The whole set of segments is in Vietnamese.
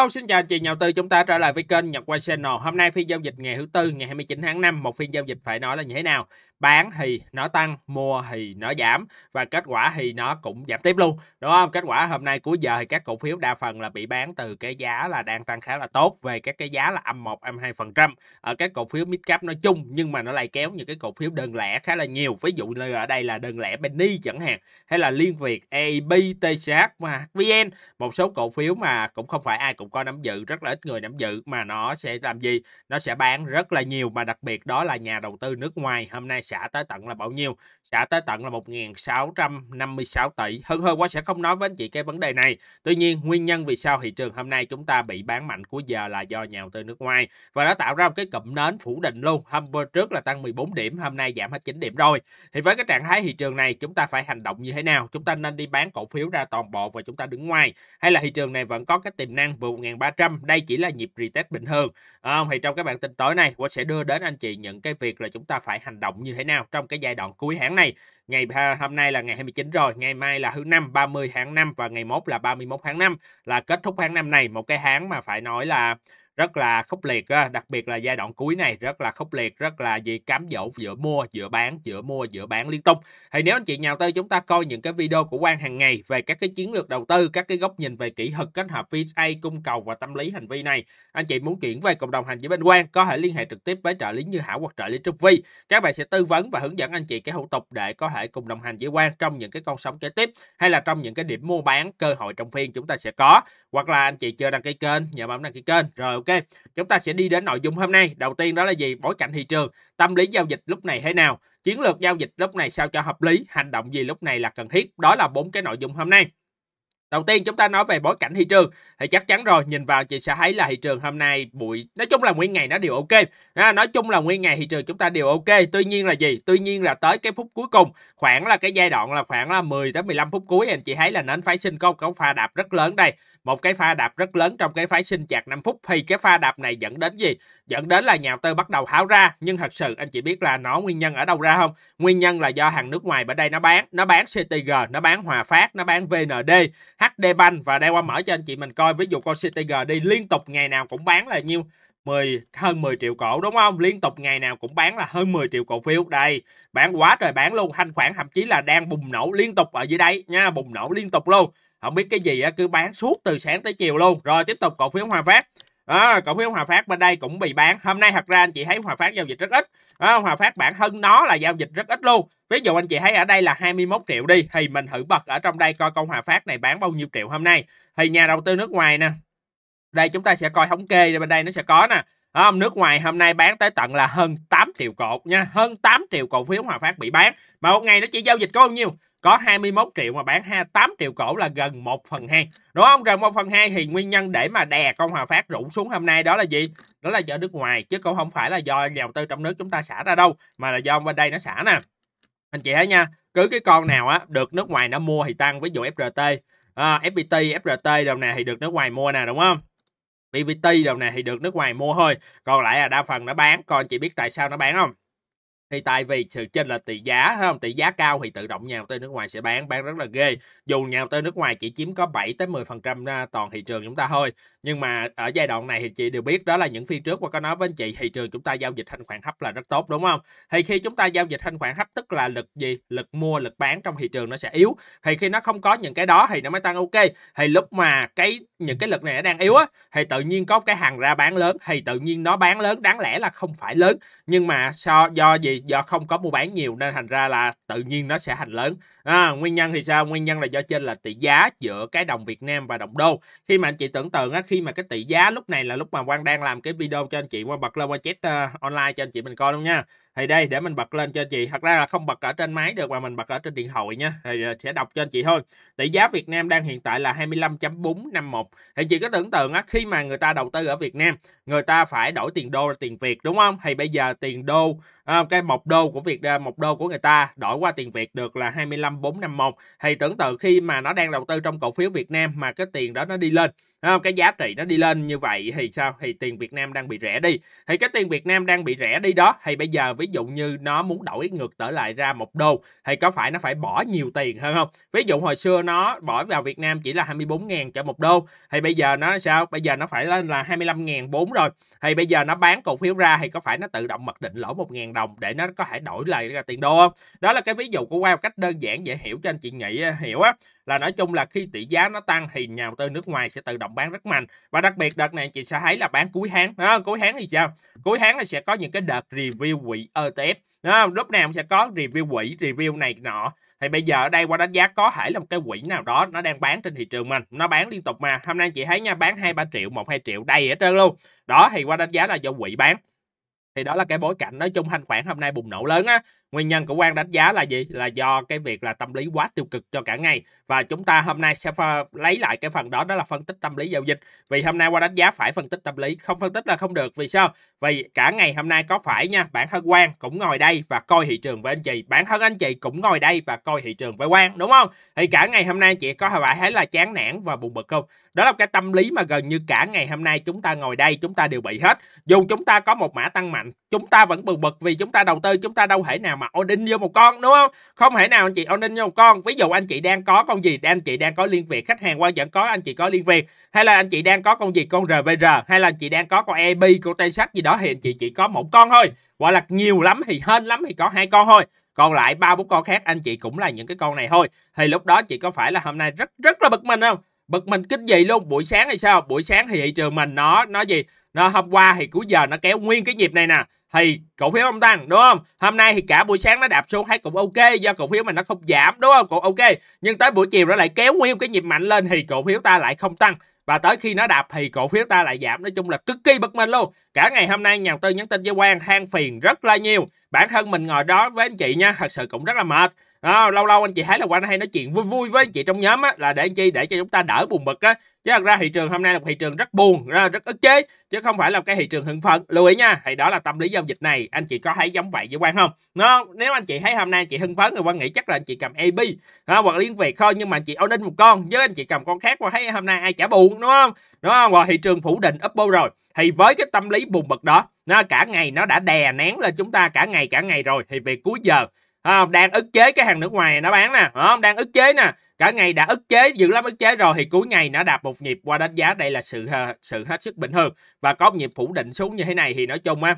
Hello, xin chào chị nhà đầu tư. Chúng ta trở lại với kênh Nhật Quay Channel. Hôm nay phiên giao dịch ngày thứ tư, ngày 29 tháng 5, một phiên giao dịch phải nói là như thế nào? bán thì nó tăng mua thì nó giảm và kết quả thì nó cũng giảm tiếp luôn đúng không kết quả hôm nay cuối giờ thì các cổ phiếu đa phần là bị bán từ cái giá là đang tăng khá là tốt về các cái giá là âm 1 âm 2 phần trăm ở các cổ phiếu mid cap nói chung nhưng mà nó lại kéo những cái cổ phiếu đơn lẻ khá là nhiều ví dụ như ở đây là đơn lẻ Benny chẳng hạn hay là Liên Việt AIB TCH và VN một số cổ phiếu mà cũng không phải ai cũng có nắm giữ rất là ít người nắm giữ mà nó sẽ làm gì nó sẽ bán rất là nhiều mà đặc biệt đó là nhà đầu tư nước ngoài hôm nay xả tới tận là bao nhiêu xả tới tận là 1.656 tỷ hơn hơn quá sẽ không nói với anh chị cái vấn đề này tuy nhiên nguyên nhân vì sao thị trường hôm nay chúng ta bị bán mạnh của giờ là do nhà đầu tư nước ngoài và đã tạo ra một cái cụm nến phủ định luôn hôm bữa trước là tăng 14 điểm hôm nay giảm hết 9 điểm rồi thì với cái trạng thái thị trường này chúng ta phải hành động như thế nào chúng ta nên đi bán cổ phiếu ra toàn bộ và chúng ta đứng ngoài hay là thị trường này vẫn có cái tiềm năng vừa 1.300 đây chỉ là nhịp retest bình thường à, thì trong các bạn tin tối này, Qua sẽ đưa đến anh chị những cái việc là chúng ta phải hành động như thế thế nào trong cái giai đoạn cuối hãng này. Ngày hôm nay là ngày 29 rồi, ngày mai là thứ năm 30 tháng năm và ngày mốt là 31 tháng năm là kết thúc tháng năm này một cái hãng mà phải nói là rất là khốc liệt đặc biệt là giai đoạn cuối này rất là khốc liệt rất là gì cám dỗ giữa mua giữa bán giữa mua giữa bán liên tục thì nếu anh chị nào tới chúng ta coi những cái video của quan hàng ngày về các cái chiến lược đầu tư các cái góc nhìn về kỹ thuật kết hợp VSA cung cầu và tâm lý hành vi này anh chị muốn chuyển về cộng đồng hành vi bên quan có thể liên hệ trực tiếp với trợ lý như hảo hoặc trợ lý trúc vi các bạn sẽ tư vấn và hướng dẫn anh chị cái thủ tục để có thể cùng đồng hành với quan trong những cái con sóng kế tiếp hay là trong những cái điểm mua bán cơ hội trong phiên chúng ta sẽ có hoặc là anh chị chưa đăng ký kênh nhớ bấm đăng ký kênh rồi ok chúng ta sẽ đi đến nội dung hôm nay. Đầu tiên đó là gì? Bối cảnh thị trường, tâm lý giao dịch lúc này thế nào, chiến lược giao dịch lúc này sao cho hợp lý, hành động gì lúc này là cần thiết. Đó là bốn cái nội dung hôm nay. Đầu tiên chúng ta nói về bối cảnh thị trường thì chắc chắn rồi nhìn vào chị sẽ thấy là thị trường hôm nay buổi nói chung là nguyên ngày nó đều ok à, nói chung là nguyên ngày thị trường chúng ta đều ok tuy nhiên là gì tuy nhiên là tới cái phút cuối cùng khoảng là cái giai đoạn là khoảng là 10 tới 15 phút cuối anh chị thấy là nến phái sinh có một pha đạp rất lớn đây một cái pha đạp rất lớn trong cái phái sinh chạc 5 phút thì cái pha đạp này dẫn đến gì dẫn đến là nhà đầu tư bắt đầu tháo ra nhưng thật sự anh chị biết là nó nguyên nhân ở đâu ra không nguyên nhân là do hàng nước ngoài ở đây nó bán nó bán CTG nó bán Hòa Phát nó bán VND HD Bank và đây qua mở cho anh chị mình coi ví dụ con CTG đi liên tục ngày nào cũng bán là nhiêu 10 hơn 10 triệu cổ đúng không? Liên tục ngày nào cũng bán là hơn 10 triệu cổ phiếu. Đây, bán quá trời bán luôn, thanh khoản thậm chí là đang bùng nổ liên tục ở dưới đây nha, bùng nổ liên tục luôn. Không biết cái gì cứ bán suốt từ sáng tới chiều luôn. Rồi tiếp tục cổ phiếu Hòa Phát à, cổ phiếu Hòa Phát bên đây cũng bị bán hôm nay thật ra anh chị thấy Hòa Phát giao dịch rất ít à, Hòa Phát bản thân nó là giao dịch rất ít luôn ví dụ anh chị thấy ở đây là 21 triệu đi thì mình thử bật ở trong đây coi con Hòa Phát này bán bao nhiêu triệu hôm nay thì nhà đầu tư nước ngoài nè đây chúng ta sẽ coi thống kê bên đây nó sẽ có nè không ờ, nước ngoài hôm nay bán tới tận là hơn 8 triệu cột nha hơn 8 triệu cổ phiếu Hòa Phát bị bán mà một ngày nó chỉ giao dịch có bao nhiêu có 21 triệu mà bán 8 triệu cổ là gần 1 phần 2 đúng không gần 1 phần 2 thì nguyên nhân để mà đè con Hòa Phát rủ xuống hôm nay đó là gì đó là do nước ngoài chứ cũng không phải là do nhà đầu tư trong nước chúng ta xả ra đâu mà là do bên đây nó xả nè anh chị thấy nha cứ cái con nào á được nước ngoài nó mua thì tăng ví dụ FRT à, FPT FRT đầu này thì được nước ngoài mua nè đúng không BVT đầu này thì được nước ngoài mua thôi còn lại là đa phần nó bán con chị biết tại sao nó bán không thì tại vì sự trên là tỷ giá không tỷ giá cao thì tự động nhà đầu tư nước ngoài sẽ bán bán rất là ghê dù nhà đầu tư nước ngoài chỉ chiếm có 7 tới 10 phần trăm toàn thị trường chúng ta thôi nhưng mà ở giai đoạn này thì chị đều biết đó là những phiên trước qua có nói với anh chị thị trường chúng ta giao dịch thanh khoản hấp là rất tốt đúng không thì khi chúng ta giao dịch thanh khoản hấp tức là lực gì lực mua lực bán trong thị trường nó sẽ yếu thì khi nó không có những cái đó thì nó mới tăng ok thì lúc mà cái những cái lực này nó đang yếu á thì tự nhiên có cái hàng ra bán lớn thì tự nhiên nó bán lớn đáng lẽ là không phải lớn nhưng mà so do gì do không có mua bán nhiều nên thành ra là tự nhiên nó sẽ hành lớn à, nguyên nhân thì sao nguyên nhân là do trên là tỷ giá giữa cái đồng Việt Nam và đồng đô khi mà anh chị tưởng tượng á, khi mà cái tỷ giá lúc này là lúc mà Quang đang làm cái video cho anh chị qua bật lên qua chat uh, online cho anh chị mình coi luôn nha thì đây để mình bật lên cho chị thật ra là không bật ở trên máy được mà mình bật ở trên điện thoại nha thì ờ, sẽ đọc cho anh chị thôi tỷ giá Việt Nam đang hiện tại là 25.451 thì chị có tưởng tượng á khi mà người ta đầu tư ở Việt Nam người ta phải đổi tiền đô ra tiền Việt đúng không thì bây giờ tiền đô ờ, cái một đô của Việt ờ, một đô của người ta đổi qua tiền Việt được là 25451 thì tưởng tượng khi mà nó đang đầu tư trong cổ phiếu Việt Nam mà cái tiền đó nó đi lên không? Cái giá trị nó đi lên như vậy thì sao? Thì tiền Việt Nam đang bị rẻ đi. Thì cái tiền Việt Nam đang bị rẻ đi đó thì bây giờ ví dụ như nó muốn đổi ngược trở lại ra một đô thì có phải nó phải bỏ nhiều tiền hơn không? Ví dụ hồi xưa nó bỏ vào Việt Nam chỉ là 24 000 cho một đô thì bây giờ nó sao? Bây giờ nó phải lên là 25 000 bốn rồi. Thì bây giờ nó bán cổ phiếu ra thì có phải nó tự động mặc định lỗ 1 000 đồng để nó có thể đổi lại ra tiền đô không? Đó là cái ví dụ của Wow cách đơn giản dễ hiểu cho anh chị nghĩ hiểu á là nói chung là khi tỷ giá nó tăng thì nhà đầu tư nước ngoài sẽ tự động bán rất mạnh và đặc biệt đợt này chị sẽ thấy là bán cuối tháng à, cuối tháng thì sao cuối tháng thì sẽ có những cái đợt review quỹ ETF à, lúc nào cũng sẽ có review quỹ review này nọ thì bây giờ ở đây qua đánh giá có thể là một cái quỹ nào đó nó đang bán trên thị trường mình nó bán liên tục mà hôm nay chị thấy nha bán hai ba triệu một hai triệu đầy hết trơn luôn đó thì qua đánh giá là do quỹ bán thì đó là cái bối cảnh nói chung thanh khoản hôm nay bùng nổ lớn á Nguyên nhân của Quang đánh giá là gì? Là do cái việc là tâm lý quá tiêu cực cho cả ngày và chúng ta hôm nay sẽ lấy lại cái phần đó đó là phân tích tâm lý giao dịch. Vì hôm nay qua đánh giá phải phân tích tâm lý, không phân tích là không được. Vì sao? Vì cả ngày hôm nay có phải nha, bản thân Quang cũng ngồi đây và coi thị trường với anh chị, bản thân anh chị cũng ngồi đây và coi thị trường với Quang, đúng không? Thì cả ngày hôm nay chị có phải thấy là chán nản và buồn bực không? Đó là cái tâm lý mà gần như cả ngày hôm nay chúng ta ngồi đây chúng ta đều bị hết. Dù chúng ta có một mã tăng mạnh chúng ta vẫn bực bực vì chúng ta đầu tư chúng ta đâu thể nào mà ordin vô một con đúng không không thể nào anh chị ordin vô một con ví dụ anh chị đang có con gì anh chị đang có liên việt khách hàng qua vẫn có anh chị có liên việt hay là anh chị đang có con gì con rvr hay là anh chị đang có con eb con tay sắt gì đó thì anh chị chỉ có một con thôi gọi là nhiều lắm thì hên lắm thì có hai con thôi còn lại ba bốn con khác anh chị cũng là những cái con này thôi thì lúc đó chị có phải là hôm nay rất rất là bực mình không bực mình kích gì luôn buổi sáng hay sao buổi sáng thì thị trường mình nó nó gì nó hôm qua thì cuối giờ nó kéo nguyên cái nhịp này nè thì cổ phiếu không tăng đúng không hôm nay thì cả buổi sáng nó đạp xuống thấy cũng ok do cổ phiếu mà nó không giảm đúng không cũng ok nhưng tới buổi chiều nó lại kéo nguyên cái nhịp mạnh lên thì cổ phiếu ta lại không tăng và tới khi nó đạp thì cổ phiếu ta lại giảm nói chung là cực kỳ bất minh luôn cả ngày hôm nay nhà đầu tư nhắn tin với quan than phiền rất là nhiều bản thân mình ngồi đó với anh chị nha thật sự cũng rất là mệt à, lâu lâu anh chị thấy là quang hay nói chuyện vui vui với anh chị trong nhóm á, là để anh chị để cho chúng ta đỡ buồn bực á chứ thật ra thị trường hôm nay là thị trường rất buồn ra rất ức chế chứ không phải là cái thị trường hưng phấn lưu ý nha thì đó là tâm lý giao dịch này anh chị có thấy giống vậy với quan không nó nếu anh chị thấy hôm nay anh chị hưng phấn thì quan nghĩ chắc là anh chị cầm ab à, hoặc liên việt thôi nhưng mà anh chị ổn định một con với anh chị cầm con khác qua thấy hôm nay ai chả buồn đúng không đúng không rồi thị trường phủ định uppo rồi thì với cái tâm lý buồn bực đó nó cả ngày nó đã đè nén lên chúng ta cả ngày cả ngày rồi thì về cuối giờ không? đang ức chế cái hàng nước ngoài nó bán nè không? đang ức chế nè cả ngày đã ức chế dữ lắm ức chế rồi thì cuối ngày nó đạp một nhịp qua đánh giá đây là sự ờ, sự hết sức bình thường và có một nhịp phủ định xuống như thế này thì nói chung á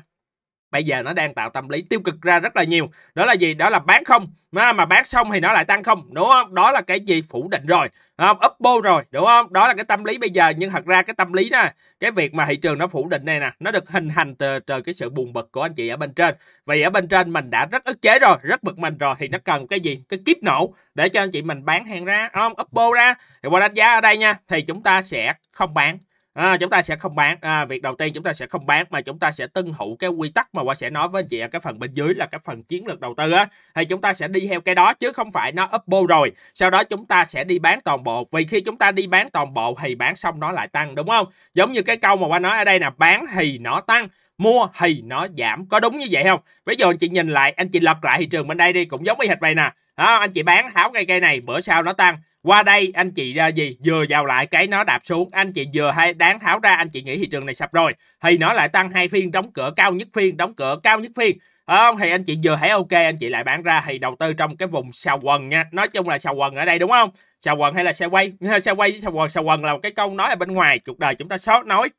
bây giờ nó đang tạo tâm lý tiêu cực ra rất là nhiều đó là gì đó là bán không mà mà bán xong thì nó lại tăng không đúng không đó là cái gì phủ định rồi đúng không ấp rồi đúng không đó là cái tâm lý bây giờ nhưng thật ra cái tâm lý đó cái việc mà thị trường nó phủ định này nè nó được hình thành từ, từ cái sự buồn bực của anh chị ở bên trên vì ở bên trên mình đã rất ức chế rồi rất bực mình rồi thì nó cần cái gì cái kiếp nổ để cho anh chị mình bán hàng ra đúng không ấp ra thì qua đánh giá ở đây nha thì chúng ta sẽ không bán à, chúng ta sẽ không bán à, việc đầu tiên chúng ta sẽ không bán mà chúng ta sẽ tuân thủ cái quy tắc mà qua sẽ nói với anh chị ở cái phần bên dưới là cái phần chiến lược đầu tư á thì chúng ta sẽ đi theo cái đó chứ không phải nó up bô rồi sau đó chúng ta sẽ đi bán toàn bộ vì khi chúng ta đi bán toàn bộ thì bán xong nó lại tăng đúng không giống như cái câu mà qua nói ở đây là bán thì nó tăng mua thì nó giảm có đúng như vậy không ví dụ anh chị nhìn lại anh chị lật lại thị trường bên đây đi cũng giống y hệt vậy nè đó, anh chị bán tháo cây cây này bữa sau nó tăng qua đây anh chị ra gì vừa vào lại cái nó đạp xuống anh chị vừa hay đáng tháo ra anh chị nghĩ thị trường này sập rồi thì nó lại tăng hai phiên đóng cửa cao nhất phiên đóng cửa cao nhất phiên không thì anh chị vừa thấy ok anh chị lại bán ra thì đầu tư trong cái vùng xào quần nha nói chung là xào quần ở đây đúng không xào quần hay là xe quay xe quay với xào quần xào quần là một cái câu nói ở bên ngoài cuộc đời chúng ta sót nói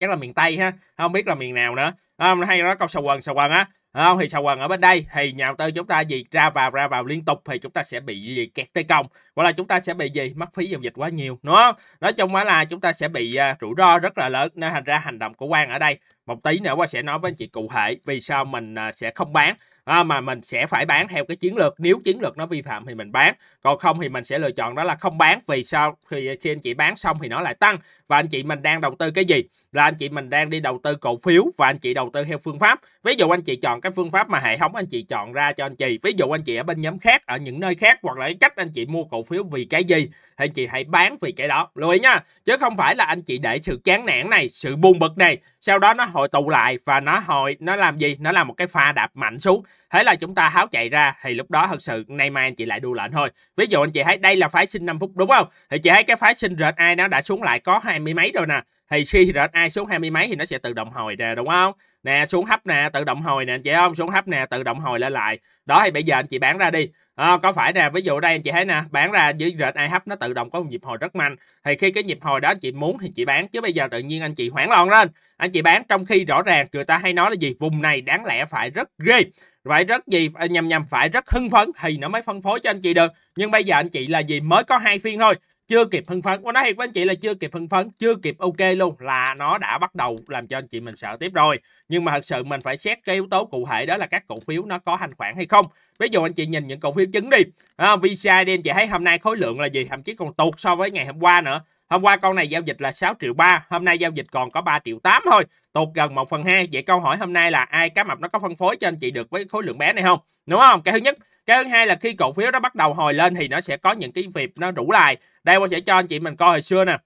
chắc là miền tây ha không biết là miền nào nữa à, hay nói câu sầu quần sầu quần á không thì sầu quần ở bên đây thì nhà đầu tư chúng ta gì ra vào ra vào liên tục thì chúng ta sẽ bị gì kẹt tay công hoặc là chúng ta sẽ bị gì mất phí giao dịch quá nhiều đúng không nói chung là chúng ta sẽ bị à, rủi ro rất là lớn nên thành ra hành động của quan ở đây một tí nữa qua sẽ nói với anh chị cụ thể vì sao mình à, sẽ không bán à, mà mình sẽ phải bán theo cái chiến lược nếu chiến lược nó vi phạm thì mình bán còn không thì mình sẽ lựa chọn đó là không bán vì sao khi, khi anh chị bán xong thì nó lại tăng và anh chị mình đang đầu tư cái gì là anh chị mình đang đi đầu tư cổ phiếu và anh chị đầu tư theo phương pháp ví dụ anh chị chọn cái phương pháp mà hệ thống anh chị chọn ra cho anh chị ví dụ anh chị ở bên nhóm khác ở những nơi khác hoặc là cái cách anh chị mua cổ phiếu vì cái gì thì anh chị hãy bán vì cái đó lưu ý nha chứ không phải là anh chị để sự chán nản này sự buồn bực này sau đó nó hội tụ lại và nó hội nó làm gì nó làm một cái pha đạp mạnh xuống thế là chúng ta háo chạy ra thì lúc đó thật sự nay mai anh chị lại đua lệnh thôi ví dụ anh chị thấy đây là phái sinh 5 phút đúng không thì chị thấy cái phái sinh rệt ai nó đã xuống lại có hai mươi mấy rồi nè thì khi rệt ai xuống hai mươi mấy thì nó sẽ tự động hồi nè đúng không nè xuống hấp nè tự động hồi nè anh chị không xuống hấp nè tự động hồi lên lại đó thì bây giờ anh chị bán ra đi à, có phải nè ví dụ đây anh chị thấy nè bán ra dưới rệt IH nó tự động có một nhịp hồi rất mạnh thì khi cái nhịp hồi đó chị muốn thì chị bán chứ bây giờ tự nhiên anh chị hoảng loạn lên anh chị bán trong khi rõ ràng người ta hay nói là gì vùng này đáng lẽ phải rất ghê phải rất gì ờ, nhầm nhầm phải rất hưng phấn thì nó mới phân phối cho anh chị được nhưng bây giờ anh chị là gì mới có hai phiên thôi chưa kịp hưng phấn Ủa nói thiệt với anh chị là chưa kịp hưng phấn chưa kịp ok luôn là nó đã bắt đầu làm cho anh chị mình sợ tiếp rồi nhưng mà thật sự mình phải xét cái yếu tố cụ thể đó là các cổ phiếu nó có thanh khoản hay không ví dụ anh chị nhìn những cổ phiếu chứng đi à, VCI đi anh chị thấy hôm nay khối lượng là gì thậm chí còn tụt so với ngày hôm qua nữa Hôm qua con này giao dịch là 6 triệu 3, hôm nay giao dịch còn có 3 triệu 8 thôi, tụt gần 1 phần 2. Vậy câu hỏi hôm nay là ai cá mập nó có phân phối cho anh chị được với khối lượng bé này không? đúng không cái thứ nhất cái thứ hai là khi cổ phiếu nó bắt đầu hồi lên thì nó sẽ có những cái việc nó rủ lại đây tôi sẽ cho anh chị mình coi hồi xưa nè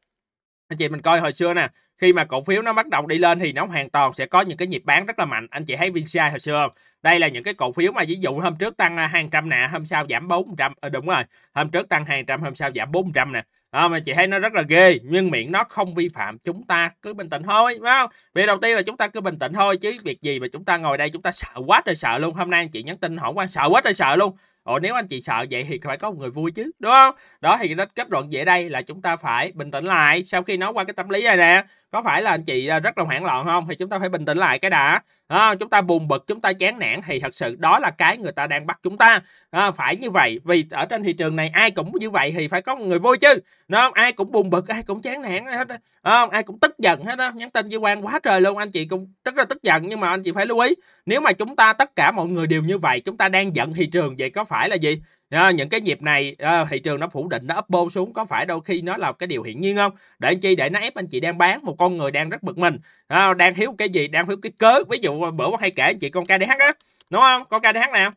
anh chị mình coi hồi xưa nè khi mà cổ phiếu nó bắt đầu đi lên thì nó hoàn toàn sẽ có những cái nhịp bán rất là mạnh anh chị thấy VCI hồi xưa không? đây là những cái cổ phiếu mà ví dụ hôm trước tăng à, hàng trăm nè hôm sau giảm 400 à, ờ, đúng rồi hôm trước tăng hàng trăm hôm sau giảm bốn trăm nè à, mà chị thấy nó rất là ghê nhưng miệng nó không vi phạm chúng ta cứ bình tĩnh thôi phải không việc đầu tiên là chúng ta cứ bình tĩnh thôi chứ việc gì mà chúng ta ngồi đây chúng ta sợ quá trời sợ luôn hôm nay anh chị nhắn tin hỏi quan sợ quá trời sợ luôn Ồ nếu anh chị sợ vậy thì phải có một người vui chứ, đúng không? Đó thì nó kết luận dễ đây là chúng ta phải bình tĩnh lại sau khi nói qua cái tâm lý này nè. Có phải là anh chị à, rất là hoảng loạn không? Thì chúng ta phải bình tĩnh lại cái đã à, chúng ta buồn bực chúng ta chán nản thì thật sự đó là cái người ta đang bắt chúng ta à, phải như vậy vì ở trên thị trường này ai cũng như vậy thì phải có một người vui chứ nó ai cũng buồn bực ai cũng chán nản hết À, ai cũng tức giận hết đó nhắn tin với quan quá trời luôn anh chị cũng rất là tức giận nhưng mà anh chị phải lưu ý nếu mà chúng ta tất cả mọi người đều như vậy chúng ta đang giận thị trường vậy có phải là gì à, những cái nhịp này à, thị trường nó phủ định nó up bô xuống có phải đôi khi nó là cái điều hiển nhiên không để chi để nó ép anh chị đang bán một con người đang rất bực mình à, đang thiếu cái gì đang thiếu cái cớ ví dụ bữa hay kể anh chị con KDH á đúng không con KDH nào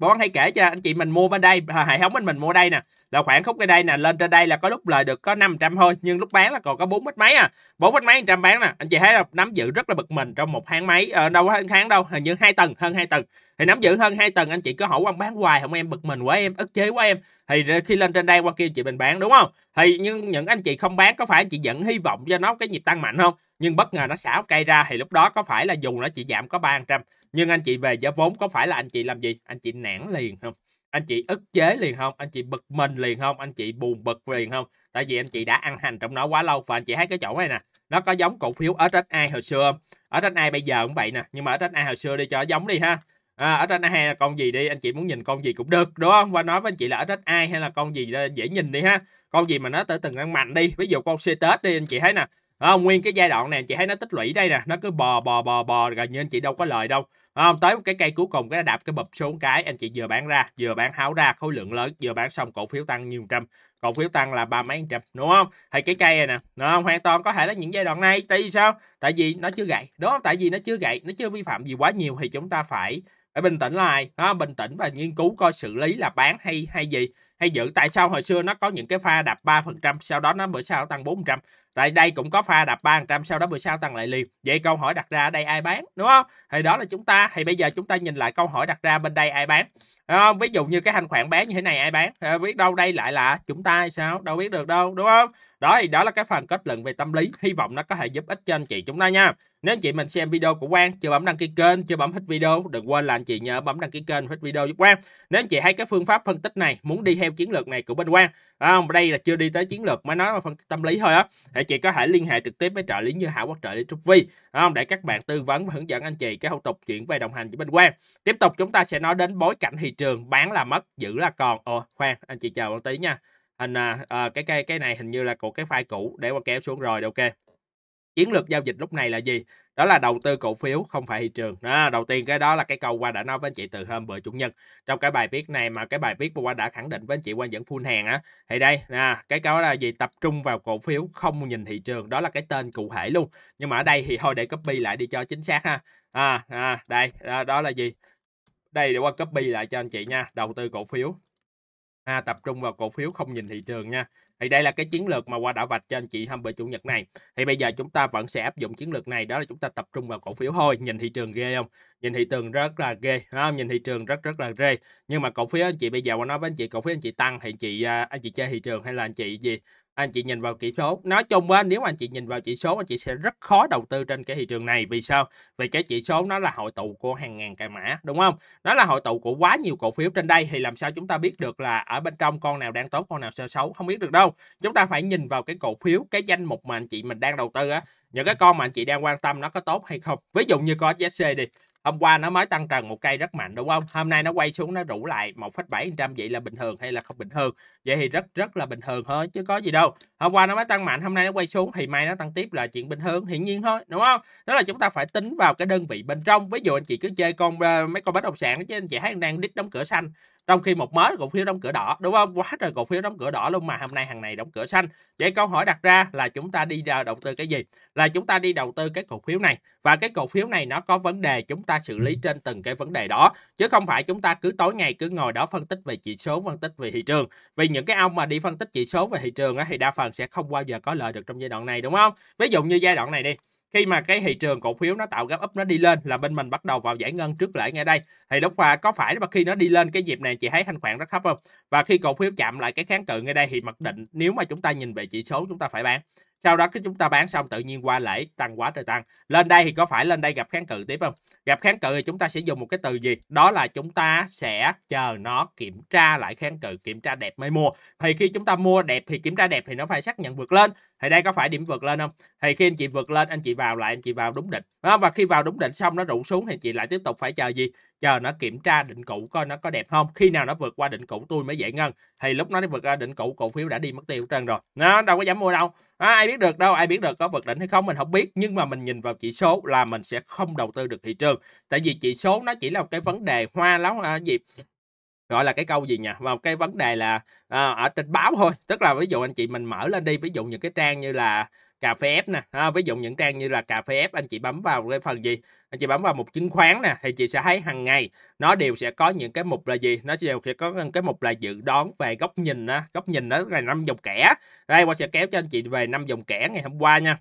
Bón hay kể cho anh chị mình mua bên đây, hệ thống bên mình mua đây nè, là khoảng khúc cái đây nè, lên trên đây là có lúc lời được có 500 thôi, nhưng lúc bán là còn có bốn mít mấy à. bốn mít mấy trăm bán nè, anh chị thấy là nắm giữ rất là bực mình trong một tháng mấy, ờ, đâu hơn tháng đâu, hình như hai tuần, hơn hai tuần. Thì nắm giữ hơn hai tuần anh chị cứ hỏi quan bán hoài không em bực mình quá em, ức chế quá em. Thì khi lên trên đây qua kia chị mình bán đúng không? Thì nhưng những anh chị không bán có phải anh chị vẫn hy vọng cho nó cái nhịp tăng mạnh không? nhưng bất ngờ nó xả cây ra thì lúc đó có phải là dù nó chỉ giảm có 300 nhưng anh chị về giá vốn có phải là anh chị làm gì anh chị nản liền không anh chị ức chế liền không anh chị bực mình liền không anh chị buồn bực liền không tại vì anh chị đã ăn hành trong nó quá lâu và anh chị thấy cái chỗ này nè nó có giống cổ phiếu SSI hồi xưa không SSI bây giờ cũng vậy nè nhưng mà SSI hồi xưa đi cho giống đi ha à, SSI hay là con gì đi anh chị muốn nhìn con gì cũng được đúng không và nói với anh chị là ở trên SSI hay là con gì dễ nhìn đi ha con gì mà nó tới từng ăn mạnh đi ví dụ con tết đi anh chị thấy nè à, nguyên cái giai đoạn này chị thấy nó tích lũy đây nè nó cứ bò bò bò bò rồi như anh chị đâu có lời đâu à, tới một cái cây cuối cùng cái nó đạp cái bập xuống cái anh chị vừa bán ra vừa bán háo ra khối lượng lớn vừa bán xong cổ phiếu tăng nhiều trăm cổ phiếu tăng là ba mấy trăm đúng không thì cái cây này nè nó hoàn toàn có thể là những giai đoạn này tại vì sao tại vì nó chưa gậy đúng không tại vì nó chưa gậy nó chưa vi phạm gì quá nhiều thì chúng ta phải phải bình tĩnh lại đó, bình tĩnh và nghiên cứu coi xử lý là bán hay hay gì hay giữ tại sao hồi xưa nó có những cái pha đạp 3% sau đó nó bữa sau tăng 400 tại đây cũng có pha đạp 300 sau đó bữa sau tăng lại liền vậy câu hỏi đặt ra ở đây ai bán đúng không thì đó là chúng ta thì bây giờ chúng ta nhìn lại câu hỏi đặt ra bên đây ai bán không? ví dụ như cái thanh khoản bé như thế này ai bán à, biết đâu đây lại là chúng ta hay sao đâu biết được đâu đúng không đó thì đó là cái phần kết luận về tâm lý hy vọng nó có thể giúp ích cho anh chị chúng ta nha nếu anh chị mình xem video của Quang chưa bấm đăng ký kênh chưa bấm thích video đừng quên là anh chị nhớ bấm đăng ký kênh thích video giúp Quang nếu anh chị hay cái phương pháp phân tích này muốn đi theo chiến lược này của bên Quang à, đây là chưa đi tới chiến lược mà nói là phân tâm lý thôi á thì chị có thể liên hệ trực tiếp với trợ lý như Hảo Quốc trợ lý Trúc Vi không để các bạn tư vấn và hướng dẫn anh chị cái hậu tục chuyển về đồng hành với bên Quang tiếp tục chúng ta sẽ nói đến bối cảnh thị trường bán là mất giữ là còn ồ khoan anh chị chờ một tí nha hình à, à, cái cái cái này hình như là của cái file cũ để qua kéo xuống rồi ok chiến lược giao dịch lúc này là gì đó là đầu tư cổ phiếu không phải thị trường đó, đầu tiên cái đó là cái câu qua đã nói với anh chị từ hôm bữa chủ nhật trong cái bài viết này mà cái bài viết mà qua đã khẳng định với anh chị qua dẫn full hàng á thì đây nè cái câu là gì tập trung vào cổ phiếu không nhìn thị trường đó là cái tên cụ thể luôn nhưng mà ở đây thì thôi để copy lại đi cho chính xác ha à, à đây đó, đó là gì đây để qua copy lại cho anh chị nha. Đầu tư cổ phiếu. À, tập trung vào cổ phiếu không nhìn thị trường nha. Thì đây là cái chiến lược mà qua đã vạch cho anh chị hôm bữa chủ nhật này. Thì bây giờ chúng ta vẫn sẽ áp dụng chiến lược này đó là chúng ta tập trung vào cổ phiếu thôi. Nhìn thị trường ghê không? Nhìn thị trường rất là ghê, không? nhìn thị trường rất rất là ghê. Nhưng mà cổ phiếu anh chị bây giờ qua nói với anh chị cổ phiếu anh chị tăng thì anh chị à, anh chị chơi thị trường hay là anh chị gì? anh chị nhìn vào chỉ số nói chung á nếu anh chị nhìn vào chỉ số anh chị sẽ rất khó đầu tư trên cái thị trường này vì sao vì cái chỉ số nó là hội tụ của hàng ngàn cái mã đúng không nó là hội tụ của quá nhiều cổ phiếu trên đây thì làm sao chúng ta biết được là ở bên trong con nào đang tốt con nào sơ xấu không biết được đâu chúng ta phải nhìn vào cái cổ phiếu cái danh mục mà anh chị mình đang đầu tư á những cái con mà anh chị đang quan tâm nó có tốt hay không ví dụ như có SC đi hôm qua nó mới tăng trần một cây rất mạnh đúng không hôm nay nó quay xuống nó rủ lại một bảy trăm vậy là bình thường hay là không bình thường vậy thì rất rất là bình thường thôi chứ có gì đâu hôm qua nó mới tăng mạnh hôm nay nó quay xuống thì mai nó tăng tiếp là chuyện bình thường hiển nhiên thôi đúng không đó là chúng ta phải tính vào cái đơn vị bên trong ví dụ anh chị cứ chơi con ờ, mấy con bất động sản chứ anh chị thấy đang đít đóng cửa xanh trong khi một mớ cổ phiếu đóng cửa đỏ đúng không quá trời cổ phiếu đóng cửa đỏ luôn mà hôm nay hàng này đóng cửa xanh vậy câu hỏi đặt ra là chúng ta đi đầu tư cái gì là chúng ta đi đầu tư cái cổ phiếu này và cái cổ phiếu này nó có vấn đề chúng ta xử lý trên từng cái vấn đề đó chứ không phải chúng ta cứ tối ngày cứ ngồi đó phân tích về chỉ số phân tích về thị trường vì những cái ông mà đi phân tích chỉ số về thị trường thì đa phần sẽ không bao giờ có lợi được trong giai đoạn này đúng không ví dụ như giai đoạn này đi khi mà cái thị trường cổ phiếu nó tạo gấp up nó đi lên là bên mình bắt đầu vào giải ngân trước lãi ngay đây thì lúc và có phải mà khi nó đi lên cái dịp này chị thấy thanh khoản rất thấp không và khi cổ phiếu chạm lại cái kháng cự ngay đây thì mặc định nếu mà chúng ta nhìn về chỉ số chúng ta phải bán sau đó cái chúng ta bán xong tự nhiên qua lãi tăng quá trời tăng lên đây thì có phải lên đây gặp kháng cự tiếp không gặp kháng cự thì chúng ta sẽ dùng một cái từ gì đó là chúng ta sẽ chờ nó kiểm tra lại kháng cự kiểm tra đẹp mới mua thì khi chúng ta mua đẹp thì kiểm tra đẹp thì nó phải xác nhận vượt lên thì đây có phải điểm vượt lên không thì khi anh chị vượt lên anh chị vào lại anh chị vào đúng định và khi vào đúng định xong nó rủ xuống thì chị lại tiếp tục phải chờ gì chờ nó kiểm tra định cũ coi nó có đẹp không khi nào nó vượt qua định cũ tôi mới giải ngân thì lúc nó vượt qua định cũ cổ phiếu đã đi mất tiêu trơn rồi nó đâu có dám mua đâu à, ai biết được đâu ai biết được có vượt đỉnh hay không mình không biết nhưng mà mình nhìn vào chỉ số là mình sẽ không đầu tư được thị trường tại vì chỉ số nó chỉ là một cái vấn đề hoa láo à, gì gọi là cái câu gì nhỉ vào cái vấn đề là à, ở trên báo thôi tức là ví dụ anh chị mình mở lên đi ví dụ những cái trang như là cà phê ép nè ha, ví dụ những trang như là cà phê ép anh chị bấm vào cái phần gì anh chị bấm vào một chứng khoán nè thì chị sẽ thấy hàng ngày nó đều sẽ có những cái mục là gì nó đều sẽ có cái mục là dự đoán về góc nhìn á góc nhìn đó là năm dòng kẻ đây qua sẽ kéo cho anh chị về năm dòng kẻ ngày hôm qua nha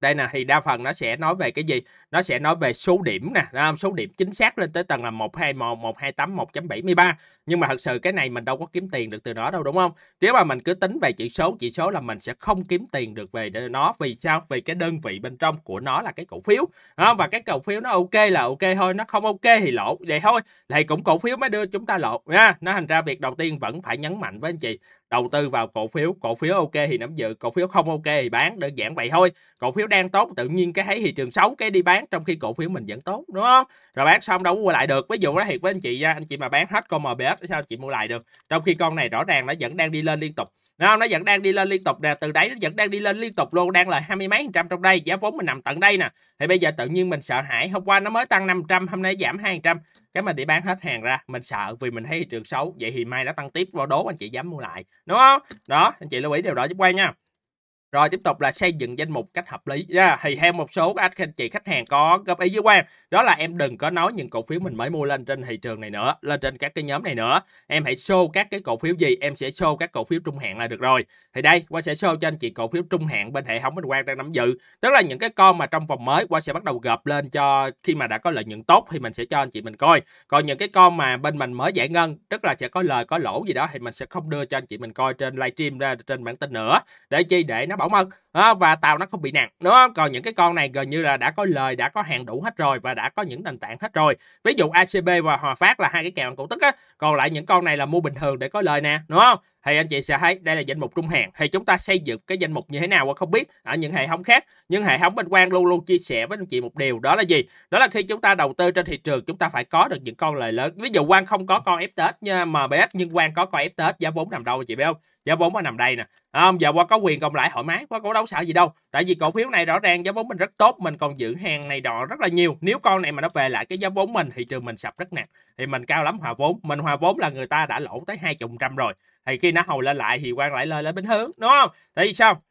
đây nè thì đa phần nó sẽ nói về cái gì nó sẽ nói về số điểm nè số điểm chính xác lên tới tầng là một một một hai hai tám 121 bảy mươi ba nhưng mà thật sự cái này mình đâu có kiếm tiền được từ nó đâu đúng không nếu mà mình cứ tính về chỉ số chỉ số là mình sẽ không kiếm tiền được về nó vì sao vì cái đơn vị bên trong của nó là cái cổ phiếu và cái cổ phiếu nó ok là ok thôi nó không ok thì lỗ vậy thôi thì cũng cổ phiếu mới đưa chúng ta lỗ nha nó thành ra việc đầu tiên vẫn phải nhấn mạnh với anh chị đầu tư vào cổ phiếu cổ phiếu ok thì nắm giữ cổ phiếu không ok thì bán đơn giản vậy thôi cổ phiếu đang tốt tự nhiên cái thấy thị trường xấu cái đi bán trong khi cổ phiếu mình vẫn tốt đúng không rồi bán xong đâu có mua lại được ví dụ đó thiệt với anh chị anh chị mà bán hết con mbs sao chị mua lại được trong khi con này rõ ràng nó vẫn đang đi lên liên tục không? Nó vẫn đang đi lên liên tục nè, từ đấy nó vẫn đang đi lên liên tục luôn, đang là hai mươi mấy phần trăm trong đây, giá vốn mình nằm tận đây nè. Thì bây giờ tự nhiên mình sợ hãi, hôm qua nó mới tăng 500, hôm nay giảm 200, cái mình đi bán hết hàng ra, mình sợ vì mình thấy thị trường xấu, vậy thì mai nó tăng tiếp vào đố anh chị dám mua lại. Đúng không? Đó, anh chị lưu ý điều đó giúp quay nha. Rồi tiếp tục là xây dựng danh mục cách hợp lý. Yeah, thì theo một số các anh chị khách hàng có góp ý với quan đó là em đừng có nói những cổ phiếu mình mới mua lên trên thị trường này nữa, lên trên các cái nhóm này nữa. Em hãy show các cái cổ phiếu gì, em sẽ show các cổ phiếu trung hạn là được rồi. Thì đây, qua sẽ show cho anh chị cổ phiếu trung hạn bên hệ thống bên quan đang nắm giữ. Tức là những cái con mà trong vòng mới qua sẽ bắt đầu gộp lên cho khi mà đã có lợi nhuận tốt thì mình sẽ cho anh chị mình coi. Còn những cái con mà bên mình mới giải ngân, tức là sẽ có lời có lỗ gì đó thì mình sẽ không đưa cho anh chị mình coi trên livestream ra trên bản tin nữa. Để chi để nó bảo mật à, và tàu nó không bị nặng nó còn những cái con này gần như là đã có lời đã có hàng đủ hết rồi và đã có những nền tảng hết rồi ví dụ acb và hòa phát là hai cái kèo cổ tức á còn lại những con này là mua bình thường để có lời nè đúng không thì anh chị sẽ thấy đây là danh mục trung hạn thì chúng ta xây dựng cái danh mục như thế nào qua không biết ở những hệ thống khác nhưng hệ thống bên quang luôn luôn chia sẻ với anh chị một điều đó là gì đó là khi chúng ta đầu tư trên thị trường chúng ta phải có được những con lời lớn ví dụ quang không có con fts nha mbs nhưng quang có con fts giá vốn nằm đâu chị biết không giá vốn nó nằm đây nè không giờ qua có quyền cộng lại thoải mái qua cũng đấu sợ gì đâu tại vì cổ phiếu này rõ ràng giá vốn mình rất tốt mình còn giữ hàng này đỏ rất là nhiều nếu con này mà nó về lại cái giá vốn mình thị trường mình sập rất nặng thì mình cao lắm hòa vốn mình hòa vốn là người ta đã lỗ tới hai chục trăm rồi thì khi nó hầu lên lại thì quan lại lên lên bình hướng đúng không tại vì sao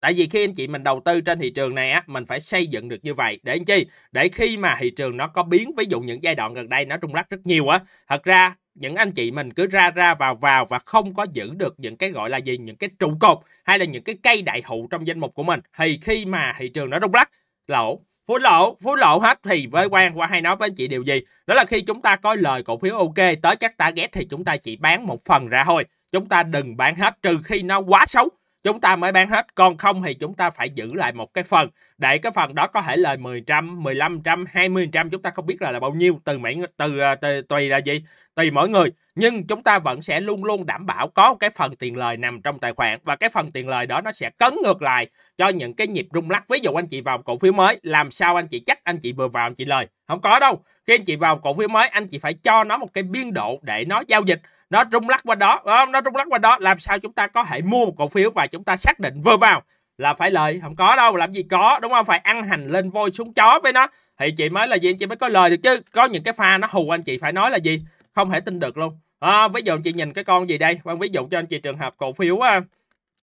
Tại vì khi anh chị mình đầu tư trên thị trường này á, mình phải xây dựng được như vậy để anh chi? Để khi mà thị trường nó có biến, ví dụ những giai đoạn gần đây nó rung lắc rất nhiều á, thật ra những anh chị mình cứ ra ra vào vào và không có giữ được những cái gọi là gì những cái trụ cột hay là những cái cây đại thụ trong danh mục của mình thì khi mà thị trường nó rung lắc lỗ phú lỗ phú lỗ hết thì với quan qua hay nói với anh chị điều gì đó là khi chúng ta có lời cổ phiếu ok tới các target thì chúng ta chỉ bán một phần ra thôi chúng ta đừng bán hết trừ khi nó quá xấu chúng ta mới bán hết còn không thì chúng ta phải giữ lại một cái phần để cái phần đó có thể lời 10 trăm 15 trăm 20 trăm chúng ta không biết là là bao nhiêu từ mỗi từ, ờ, từ tùy là gì tùy mỗi người nhưng chúng ta vẫn sẽ luôn luôn đảm bảo có cái phần tiền lời nằm trong tài khoản và cái phần tiền lời đó nó sẽ cấn ngược lại cho những cái nhịp rung lắc ví dụ anh chị vào cổ phiếu mới làm sao anh chị chắc anh chị vừa vào anh chị lời không có đâu khi anh chị vào cổ phiếu mới anh chị phải cho nó một cái biên độ để nó giao dịch nó rung lắc qua đó nó rung lắc qua đó làm sao chúng ta có thể mua một cổ phiếu và chúng ta xác định vừa vào là phải lời không có đâu làm gì có đúng không phải ăn hành lên voi xuống chó với nó thì chị mới là gì anh chị mới có lời được chứ có những cái pha nó hù anh chị phải nói là gì không thể tin được luôn à, ví dụ chị nhìn cái con gì đây vâng ví dụ cho anh chị trường hợp cổ phiếu ờ,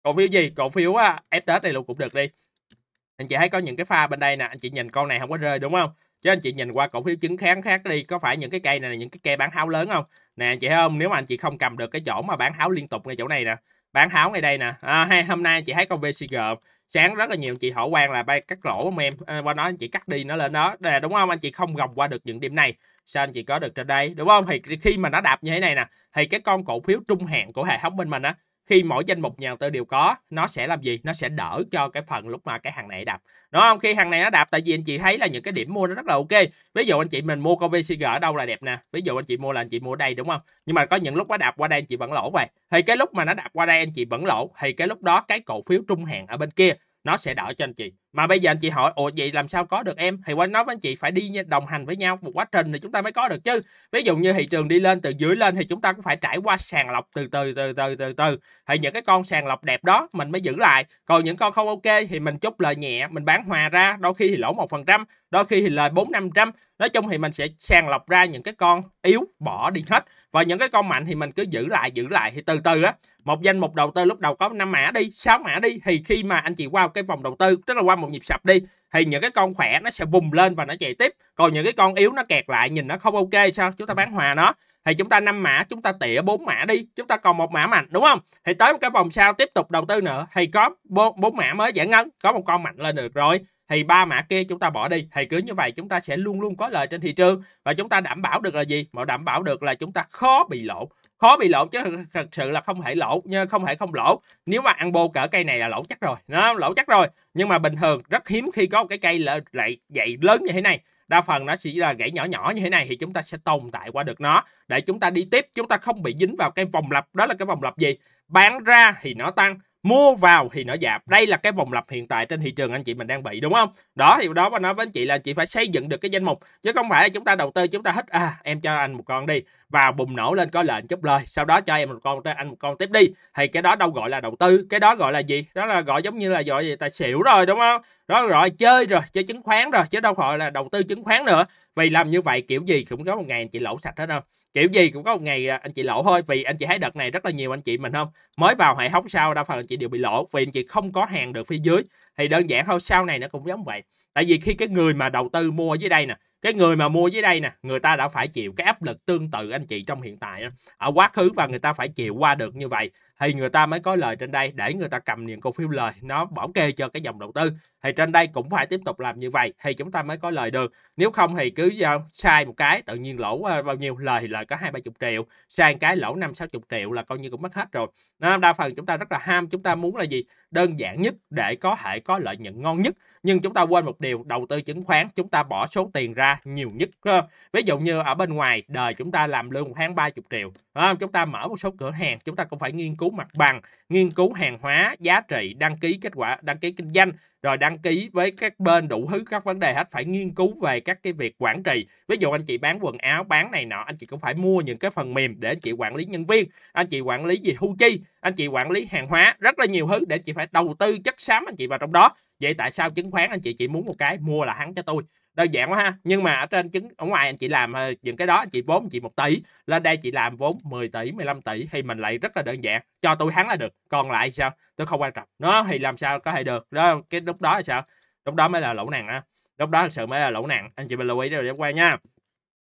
cổ phiếu gì cổ phiếu ờ, FTS này luôn cũng được đi anh chị thấy có những cái pha bên đây nè anh chị nhìn con này không có rơi đúng không chứ anh chị nhìn qua cổ phiếu chứng khoán khác đi có phải những cái cây này là những cái cây bán tháo lớn không nè chị thấy không nếu mà anh chị không cầm được cái chỗ mà bán tháo liên tục ngay chỗ này nè bán tháo ngay đây nè à, hay hôm nay chị thấy con VCG sáng rất là nhiều chị hỏi quan là bay cắt lỗ không em à, qua đó anh chị cắt đi nó lên đó à, đúng không anh chị không gồng qua được những điểm này sao anh chị có được trên đây đúng không thì khi mà nó đạp như thế này nè thì cái con cổ phiếu trung hạn của hệ thống bên mình á khi mỗi danh mục nhà đầu tư đều có nó sẽ làm gì nó sẽ đỡ cho cái phần lúc mà cái hàng này đạp đúng không khi hàng này nó đạp tại vì anh chị thấy là những cái điểm mua nó rất là ok ví dụ anh chị mình mua con VCG ở đâu là đẹp nè ví dụ anh chị mua là anh chị mua đây đúng không nhưng mà có những lúc nó đạp qua đây anh chị vẫn lỗ vậy thì cái lúc mà nó đạp qua đây anh chị vẫn lỗ thì cái lúc đó cái cổ phiếu trung hạn ở bên kia nó sẽ đỡ cho anh chị mà bây giờ anh chị hỏi ủa vậy làm sao có được em thì quên nói với anh chị phải đi đồng hành với nhau một quá trình thì chúng ta mới có được chứ ví dụ như thị trường đi lên từ dưới lên thì chúng ta cũng phải trải qua sàng lọc từ từ từ từ từ từ thì những cái con sàng lọc đẹp đó mình mới giữ lại còn những con không ok thì mình chốt lời nhẹ mình bán hòa ra đôi khi thì lỗ một phần trăm đôi khi thì lời bốn năm trăm nói chung thì mình sẽ sàng lọc ra những cái con yếu bỏ đi hết và những cái con mạnh thì mình cứ giữ lại giữ lại thì từ từ á một danh mục đầu tư lúc đầu có 5 mã đi 6 mã đi thì khi mà anh chị qua cái vòng đầu tư tức là qua một một nhịp sập đi thì những cái con khỏe nó sẽ vùng lên và nó chạy tiếp còn những cái con yếu nó kẹt lại nhìn nó không ok sao chúng ta bán hòa nó thì chúng ta năm mã chúng ta tỉa bốn mã đi chúng ta còn một mã mạnh đúng không thì tới một cái vòng sau tiếp tục đầu tư nữa thì có bốn mã mới giải ngân có một con mạnh lên được rồi thì ba mã kia chúng ta bỏ đi thì cứ như vậy chúng ta sẽ luôn luôn có lời trên thị trường và chúng ta đảm bảo được là gì mà đảm bảo được là chúng ta khó bị lỗ khó bị lỗ chứ thật sự là không thể lỗ nha không thể không lỗ nếu mà ăn bô cỡ cây này là lỗ chắc rồi nó lỗ chắc rồi nhưng mà bình thường rất hiếm khi có một cái cây lại dậy lớn như thế này đa phần nó chỉ là gãy nhỏ nhỏ như thế này thì chúng ta sẽ tồn tại qua được nó để chúng ta đi tiếp chúng ta không bị dính vào cái vòng lặp đó là cái vòng lặp gì bán ra thì nó tăng mua vào thì nó giảm đây là cái vòng lặp hiện tại trên thị trường anh chị mình đang bị đúng không đó thì đó mà nói với anh chị là chị phải xây dựng được cái danh mục chứ không phải là chúng ta đầu tư chúng ta hết à em cho anh một con đi và bùng nổ lên có lệnh chốt lời sau đó cho em một con cho anh một con tiếp đi thì cái đó đâu gọi là đầu tư cái đó gọi là gì đó là gọi giống như là gọi gì tài xỉu rồi đúng không đó gọi chơi rồi chơi chứng khoán rồi chứ đâu gọi là đầu tư chứng khoán nữa vì làm như vậy kiểu gì cũng có một ngày chị lỗ sạch hết đâu kiểu gì cũng có một ngày à, anh chị lỗ thôi vì anh chị thấy đợt này rất là nhiều anh chị mình không mới vào hệ thống sau đa phần anh chị đều bị lỗ vì anh chị không có hàng được phía dưới thì đơn giản thôi sau này nó cũng giống vậy tại vì khi cái người mà đầu tư mua dưới đây nè cái người mà mua dưới đây nè người ta đã phải chịu cái áp lực tương tự anh chị trong hiện tại ở quá khứ và người ta phải chịu qua được như vậy thì người ta mới có lời trên đây để người ta cầm những cổ phiếu lời nó bỏ kê cho cái dòng đầu tư thì trên đây cũng phải tiếp tục làm như vậy thì chúng ta mới có lời được nếu không thì cứ ờ, sai một cái tự nhiên lỗ ờ, bao nhiêu lời thì lời có hai ba chục triệu sang cái lỗ năm sáu chục triệu là coi như cũng mất hết rồi nên đa phần chúng ta rất là ham chúng ta muốn là gì đơn giản nhất để có thể có lợi nhuận ngon nhất nhưng chúng ta quên một điều đầu tư chứng khoán chúng ta bỏ số tiền ra nhiều nhất ờ. ví dụ như ở bên ngoài đời chúng ta làm lương một tháng ba chục triệu chúng ta mở một số cửa hàng chúng ta cũng phải nghiên cứu cứu mặt bằng, nghiên cứu hàng hóa, giá trị, đăng ký kết quả, đăng ký kinh doanh, rồi đăng ký với các bên đủ thứ các vấn đề hết phải nghiên cứu về các cái việc quản trị. Ví dụ anh chị bán quần áo, bán này nọ, anh chị cũng phải mua những cái phần mềm để anh chị quản lý nhân viên, anh chị quản lý gì thu chi, anh chị quản lý hàng hóa, rất là nhiều thứ để chị phải đầu tư chất xám anh chị vào trong đó. Vậy tại sao chứng khoán anh chị chỉ muốn một cái mua là hắn cho tôi đơn giản quá ha nhưng mà ở trên chứng ở ngoài anh chị làm ờ, những cái đó chị vốn chị một tỷ lên đây chị làm vốn 10 tỷ 15 tỷ thì mình lại rất là đơn giản cho tôi thắng là được còn lại sao tôi không quan trọng nó thì làm sao có thể được đó cái lúc đó là sao lúc đó mới là lỗ nặng á lúc đó thực sự mới là lỗ nặng anh chị mình lưu ý điều liên quan nha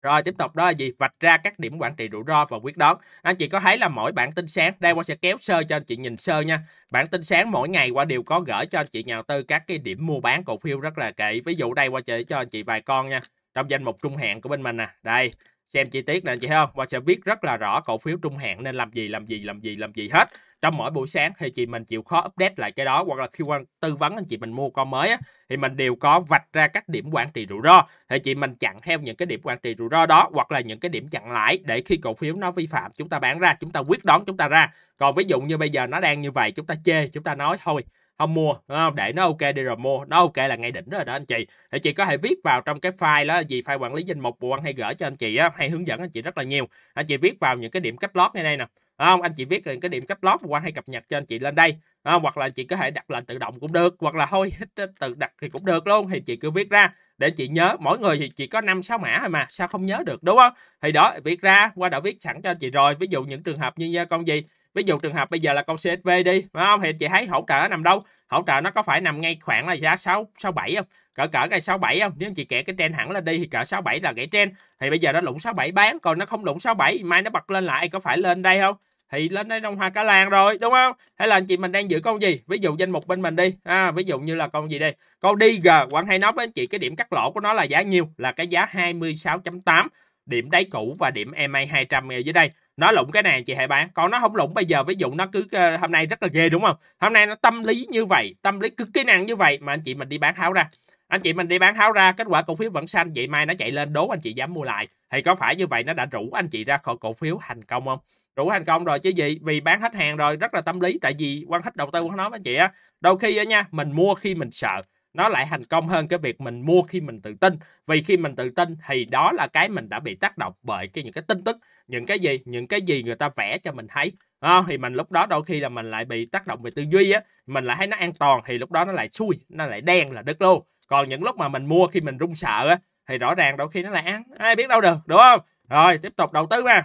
rồi tiếp tục đó là gì? Vạch ra các điểm quản trị rủi ro và quyết đoán. Anh chị có thấy là mỗi bản tin sáng, đây qua sẽ kéo sơ cho anh chị nhìn sơ nha. Bản tin sáng mỗi ngày qua đều có gửi cho anh chị nhà đầu tư các cái điểm mua bán cổ phiếu rất là kỹ. Ví dụ đây qua chỉ cho anh chị vài con nha. Trong danh mục trung hạn của bên mình nè. Đây, xem chi tiết nè chị thấy không và sẽ viết rất là rõ cổ phiếu trung hạn nên làm gì làm gì làm gì làm gì hết trong mỗi buổi sáng thì chị mình chịu khó update lại cái đó hoặc là khi quan tư vấn anh chị mình mua con mới á, thì mình đều có vạch ra các điểm quản trị rủi ro thì chị mình chặn theo những cái điểm quản trị rủi ro đó hoặc là những cái điểm chặn lãi để khi cổ phiếu nó vi phạm chúng ta bán ra chúng ta quyết đoán chúng ta ra còn ví dụ như bây giờ nó đang như vậy chúng ta chê chúng ta nói thôi không mua không? để nó ok đi rồi mua nó ok là ngay đỉnh rồi đó anh chị thì chị có thể viết vào trong cái file đó gì file quản lý danh mục bộ quan hay gửi cho anh chị á hay hướng dẫn anh chị rất là nhiều anh chị viết vào những cái điểm cách lót ngay đây nè không anh chị viết những cái điểm cách lót qua hay cập nhật cho anh chị lên đây không? hoặc là chị có thể đặt lệnh tự động cũng được hoặc là thôi tự đặt thì cũng được luôn thì chị cứ viết ra để chị nhớ mỗi người thì chỉ có năm sáu mã thôi mà sao không nhớ được đúng không thì đó viết ra qua đã viết sẵn cho anh chị rồi ví dụ những trường hợp như con gì ví dụ trường hợp bây giờ là con CSV đi phải không thì chị thấy hỗ trợ nằm đâu hỗ trợ nó có phải nằm ngay khoảng là giá 6 67 không cỡ cỡ cây 67 không nếu chị kẹt cái trên hẳn lên đi thì cỡ 67 là gãy trên, thì bây giờ nó lụng 67 bán còn nó không lụng 67 mai nó bật lên lại có phải lên đây không thì lên đây đông hoa cá lan rồi đúng không hay là anh chị mình đang giữ con gì ví dụ danh mục bên mình đi à, ví dụ như là con gì đây con DG quan hay nói với anh chị cái điểm cắt lỗ của nó là giá nhiêu là cái giá 26.8 điểm đáy cũ và điểm MA 200 ở dưới đây nó lụng cái này chị hãy bán còn nó không lụng bây giờ ví dụ nó cứ ờ, hôm nay rất là ghê đúng không hôm nay nó tâm lý như vậy tâm lý cứ kỹ năng như vậy mà anh chị mình đi bán tháo ra anh chị mình đi bán tháo ra kết quả cổ phiếu vẫn xanh vậy mai nó chạy lên đố anh chị dám mua lại thì có phải như vậy nó đã rủ anh chị ra khỏi cổ phiếu thành công không rủ thành công rồi chứ gì vì bán hết hàng rồi rất là tâm lý tại vì quan khách đầu tư của nó anh chị á đôi khi á nha mình mua khi mình sợ nó lại thành công hơn cái việc mình mua khi mình tự tin vì khi mình tự tin thì đó là cái mình đã bị tác động bởi cái những cái tin tức những cái gì những cái gì người ta vẽ cho mình thấy à, thì mình lúc đó đôi khi là mình lại bị tác động về tư duy á mình lại thấy nó an toàn thì lúc đó nó lại xui nó lại đen là đứt luôn còn những lúc mà mình mua khi mình run sợ á thì rõ ràng đôi khi nó lại ăn ai biết đâu được đúng không rồi tiếp tục đầu tư mà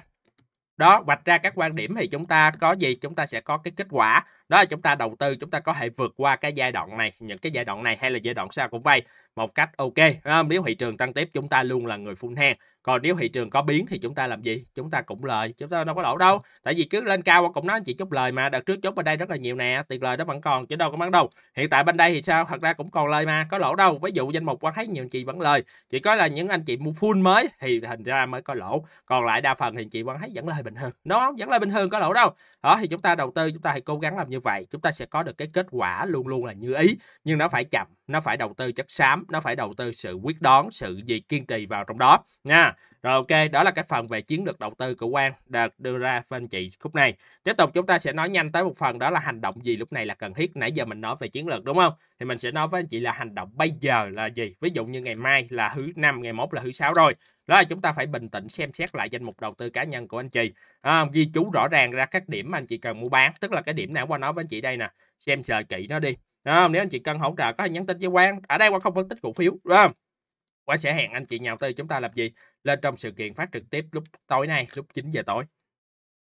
đó vạch ra các quan điểm thì chúng ta có gì chúng ta sẽ có cái kết quả đó là chúng ta đầu tư chúng ta có thể vượt qua cái giai đoạn này những cái giai đoạn này hay là giai đoạn sau cũng vậy một cách ok nếu thị trường tăng tiếp chúng ta luôn là người phun hàng còn nếu thị trường có biến thì chúng ta làm gì chúng ta cũng lời chúng ta đâu có lỗ đâu tại vì cứ lên cao cũng nói chỉ chốt lời mà đợt trước chốt bên đây rất là nhiều nè tiền lời đó vẫn còn chứ đâu có bán đâu hiện tại bên đây thì sao thật ra cũng còn lời mà có lỗ đâu ví dụ danh mục quan thấy nhiều chị vẫn lời chỉ có là những anh chị mua full mới thì hình ra mới có lỗ còn lại đa phần thì chị quan thấy vẫn lời bình thường nó vẫn lời bình thường có lỗ đâu đó thì chúng ta đầu tư chúng ta hãy cố gắng làm như như vậy chúng ta sẽ có được cái kết quả luôn luôn là như ý nhưng nó phải chậm nó phải đầu tư chất xám nó phải đầu tư sự quyết đoán sự gì kiên trì vào trong đó nha rồi ok đó là cái phần về chiến lược đầu tư của Quang được đưa ra bên chị khúc này tiếp tục chúng ta sẽ nói nhanh tới một phần đó là hành động gì lúc này là cần thiết nãy giờ mình nói về chiến lược đúng không thì mình sẽ nói với anh chị là hành động bây giờ là gì ví dụ như ngày mai là thứ năm ngày mốt là thứ sáu rồi đó là chúng ta phải bình tĩnh xem xét lại danh mục đầu tư cá nhân của anh chị à, ghi chú rõ ràng ra các điểm mà anh chị cần mua bán tức là cái điểm nào qua nói với anh chị đây nè xem chờ kỹ nó đi Đúng Nếu anh chị cần hỗ trợ có thể nhắn tin với Quang. Ở đây Quang không phân tích cổ phiếu. Đúng không? Quang sẽ hẹn anh chị nhà đầu tư chúng ta làm gì? Lên trong sự kiện phát trực tiếp lúc tối nay, lúc 9 giờ tối.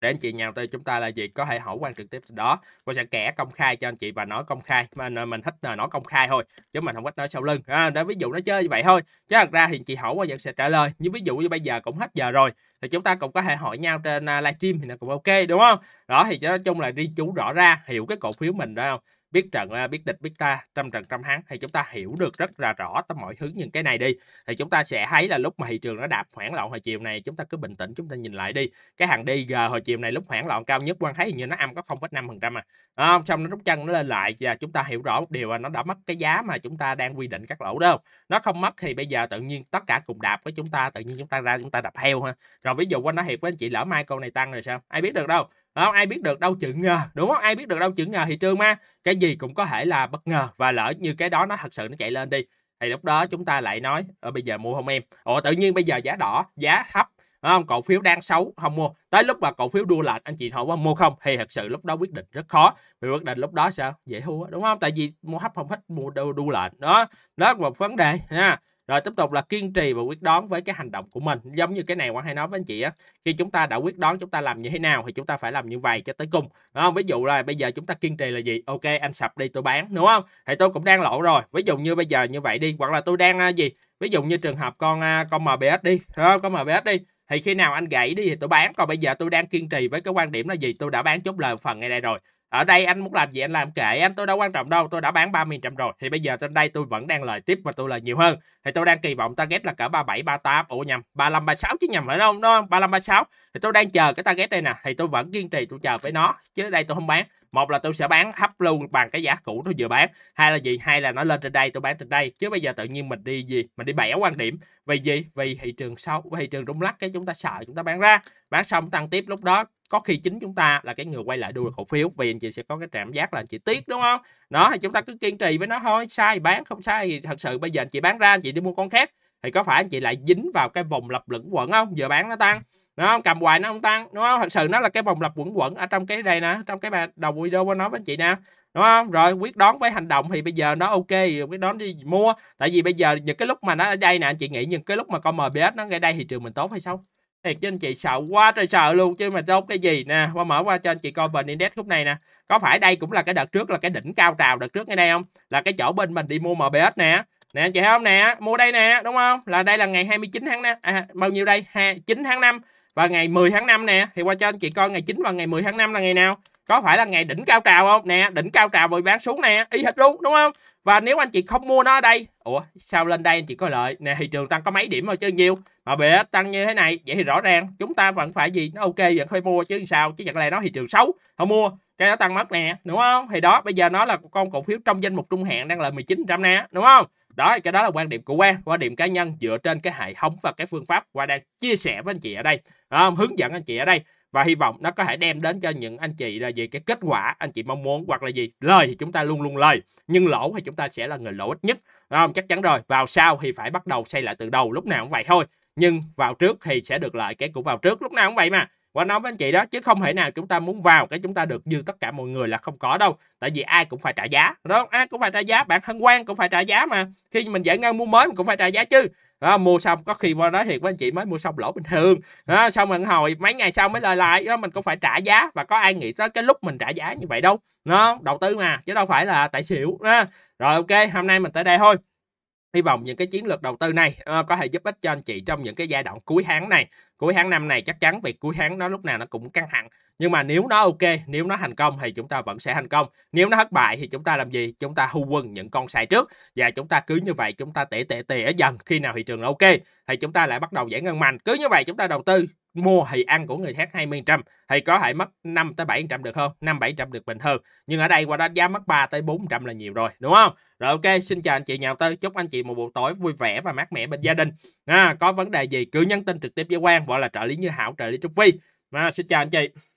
Để anh chị nhà đầu tư chúng ta là gì? Có thể hỏi Quang trực tiếp đó. Quang sẽ kẻ công khai cho anh chị và nói công khai. Mà mình thích là nói công khai thôi. Chứ mình không thích nói sau lưng. À, đó ví dụ nó chơi như vậy thôi. Chứ thật ra thì chị hỏi Quang sẽ trả lời. như ví dụ như bây giờ cũng hết giờ rồi. Thì chúng ta cũng có thể hỏi nhau trên à, livestream thì nó cũng ok đúng không? Đó thì nói chung là đi chú rõ ra. Hiểu cái cổ phiếu mình đúng không? biết trận biết địch biết ta trăm trận trăm thắng thì chúng ta hiểu được rất là rõ tất mọi thứ những cái này đi thì chúng ta sẽ thấy là lúc mà thị trường nó đạp hoảng loạn hồi chiều này chúng ta cứ bình tĩnh chúng ta nhìn lại đi cái hàng DG hồi chiều này lúc hoảng loạn cao nhất quan thấy như nó âm có 0,5% à. không xong nó rút chân nó lên lại và chúng ta hiểu rõ một điều là nó đã mất cái giá mà chúng ta đang quy định các lỗ đâu nó không mất thì bây giờ tự nhiên tất cả cùng đạp với chúng ta tự nhiên chúng ta ra chúng ta đập heo ha rồi ví dụ anh nó thiệt với anh chị lỡ mai câu này tăng rồi sao ai biết được đâu không? ai biết được đâu chữ ngờ đúng không ai biết được đâu chữ ngờ thị trường mà cái gì cũng có thể là bất ngờ và lỡ như cái đó nó thật sự nó chạy lên đi thì lúc đó chúng ta lại nói ở ờ, bây giờ mua không em ồ tự nhiên bây giờ giá đỏ giá thấp không cổ phiếu đang xấu không mua tới lúc mà cổ phiếu đua lệch anh chị hỏi qua mua không thì thật sự lúc đó quyết định rất khó vì quyết định lúc đó sao dễ thua đúng không tại vì mua hấp không thích mua đua, đua lệch đó đó là một vấn đề nha rồi tiếp tục là kiên trì và quyết đoán với cái hành động của mình giống như cái này quang hay nói với anh chị á khi chúng ta đã quyết đoán chúng ta làm như thế nào thì chúng ta phải làm như vậy cho tới cùng đúng không ví dụ là bây giờ chúng ta kiên trì là gì ok anh sập đi tôi bán đúng không thì tôi cũng đang lỗ rồi ví dụ như bây giờ như vậy đi hoặc là tôi đang gì ví dụ như trường hợp con con mbs đi không? con mbs đi thì khi nào anh gãy đi thì tôi bán còn bây giờ tôi đang kiên trì với cái quan điểm là gì tôi đã bán chút lời phần ngay đây rồi ở đây anh muốn làm gì anh làm kệ anh tôi đâu quan trọng đâu tôi đã bán 30 trăm rồi thì bây giờ trên đây tôi vẫn đang lời tiếp mà tôi lời nhiều hơn thì tôi đang kỳ vọng target là cỡ 37 38 ủa nhầm 35 36 chứ nhầm phải không đúng không 35 36 thì tôi đang chờ cái target đây nè thì tôi vẫn kiên trì tôi chờ với nó chứ đây tôi không bán một là tôi sẽ bán hấp luôn bằng cái giá cũ tôi vừa bán hai là gì hai là nó lên trên đây tôi bán trên đây chứ bây giờ tự nhiên mình đi gì mình đi bẻ quan điểm vì gì vì thị trường xấu thị trường rung lắc cái chúng ta sợ chúng ta bán ra bán xong tăng tiếp lúc đó có khi chính chúng ta là cái người quay lại đua cổ phiếu vì anh chị sẽ có cái cảm giác là anh chị tiếc ừ. đúng không đó thì chúng ta cứ kiên trì với nó thôi sai bán không sai thì thật sự bây giờ anh chị bán ra anh chị đi mua con khác thì có phải anh chị lại dính vào cái vòng lặp lửng quẩn không vừa bán nó tăng đúng không cầm hoài nó không tăng đúng không thật sự nó là cái vòng lặp quẩn quẩn ở trong cái đây nè trong cái bà đầu video nó nói với anh chị nè đúng không rồi quyết đoán với hành động thì bây giờ nó ok quyết đoán đi mua tại vì bây giờ những cái lúc mà nó ở đây nè anh chị nghĩ những cái lúc mà con mbs nó ngay đây thị trường mình tốt hay xấu thiệt chứ anh chị sợ quá trời sợ luôn chứ mà dốt cái gì nè qua mở qua cho anh chị coi vn index lúc này nè có phải đây cũng là cái đợt trước là cái đỉnh cao trào đợt trước ngay đây không là cái chỗ bên mình đi mua mbs nè nè anh chị thấy không nè mua đây nè đúng không là đây là ngày 29 tháng năm à, bao nhiêu đây ha, 9 tháng 5 và ngày 10 tháng 5 nè thì qua cho anh chị coi ngày 9 và ngày 10 tháng 5 là ngày nào có phải là ngày đỉnh cao trào không nè đỉnh cao trào rồi bán xuống nè y hệt luôn đúng không và nếu anh chị không mua nó ở đây ủa sao lên đây anh chị có lợi nè thị trường tăng có mấy điểm rồi chứ nhiều mà bị tăng như thế này vậy thì rõ ràng chúng ta vẫn phải gì nó ok vẫn phải mua chứ sao chứ chẳng lẽ nó thị trường xấu không mua cái nó tăng mất nè đúng không thì đó bây giờ nó là con cổ phiếu trong danh mục trung hạn đang là 19 trăm nè đúng không đó cái đó là quan điểm của quan quan điểm cá nhân dựa trên cái hệ thống và cái phương pháp qua đang chia sẻ với anh chị ở đây à, hướng dẫn anh chị ở đây và hy vọng nó có thể đem đến cho những anh chị là gì cái kết quả anh chị mong muốn hoặc là gì lời thì chúng ta luôn luôn lời nhưng lỗ thì chúng ta sẽ là người lỗ ít nhất đúng không chắc chắn rồi vào sau thì phải bắt đầu xây lại từ đầu lúc nào cũng vậy thôi nhưng vào trước thì sẽ được lợi cái cũng vào trước lúc nào cũng vậy mà Quang nói với anh chị đó chứ không thể nào chúng ta muốn vào cái chúng ta được như tất cả mọi người là không có đâu. Tại vì ai cũng phải trả giá. Đúng không? Ai cũng phải trả giá. bạn thân Quang cũng phải trả giá mà. Khi mình giải ngân mua mới mình cũng phải trả giá chứ. Đó, mua xong có khi qua nói thiệt với anh chị mới mua xong lỗ bình thường đó, xong mình hồi mấy ngày sau mới lời lại đó, mình cũng phải trả giá và có ai nghĩ tới cái lúc mình trả giá như vậy đâu nó đầu tư mà chứ đâu phải là tại xỉu đó. rồi ok hôm nay mình tới đây thôi hy vọng những cái chiến lược đầu tư này uh, có thể giúp ích cho anh chị trong những cái giai đoạn cuối tháng này cuối tháng năm này chắc chắn việc cuối tháng nó lúc nào nó cũng căng thẳng nhưng mà nếu nó ok nếu nó thành công thì chúng ta vẫn sẽ thành công nếu nó thất bại thì chúng ta làm gì chúng ta hưu quân những con sai trước và chúng ta cứ như vậy chúng ta tỉ tỉ tỉ dần khi nào thị trường ok thì chúng ta lại bắt đầu giải ngân mạnh cứ như vậy chúng ta đầu tư mua thì ăn của người khác 20% thì có thể mất 5 tới 700 được hơn, 5 700 được bình thường, Nhưng ở đây qua đó giá mất 3 tới 400 là nhiều rồi, đúng không? Rồi ok, xin chào anh chị nhà đầu tư, chúc anh chị một buổi tối vui vẻ và mát mẻ bên gia đình. À, có vấn đề gì cứ nhắn tin trực tiếp với Quang, gọi là trợ lý Như Hảo, trợ lý Trúc Vi. À, xin chào anh chị.